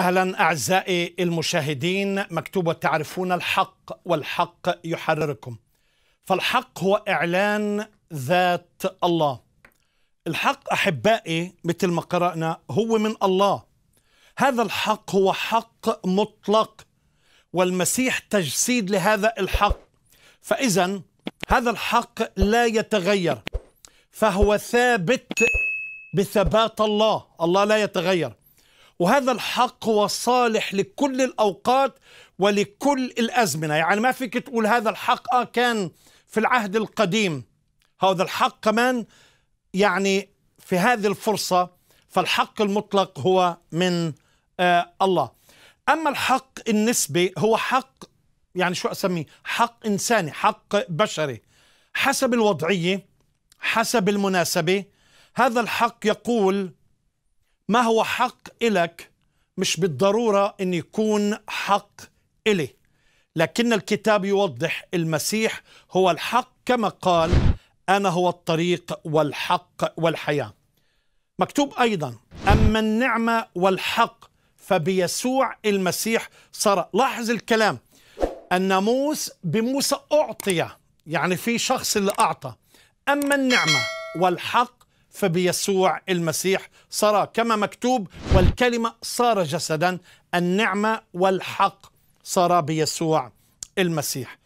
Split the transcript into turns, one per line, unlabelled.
اهلا اعزائي المشاهدين مكتوب تعرفون الحق والحق يحرركم فالحق هو اعلان ذات الله الحق احبائي مثل ما قرانا هو من الله هذا الحق هو حق مطلق والمسيح تجسيد لهذا الحق فاذا هذا الحق لا يتغير فهو ثابت بثبات الله الله لا يتغير وهذا الحق هو صالح لكل الأوقات ولكل الأزمنة يعني ما فيك تقول هذا الحق آه كان في العهد القديم هذا الحق كمان يعني في هذه الفرصة فالحق المطلق هو من آه الله أما الحق النسبي هو حق يعني شو أسميه حق إنساني حق بشري حسب الوضعية حسب المناسبة هذا الحق يقول ما هو حق إلك مش بالضرورة أن يكون حق إلي لكن الكتاب يوضح المسيح هو الحق كما قال أنا هو الطريق والحق والحياة مكتوب أيضا أما النعمة والحق فبيسوع المسيح صار لاحظ الكلام الناموس بموسى أعطي يعني في شخص اللي أعطى أما النعمة والحق فبيسوع المسيح صار كما مكتوب والكلمة صار جسدا النعمة والحق صار بيسوع المسيح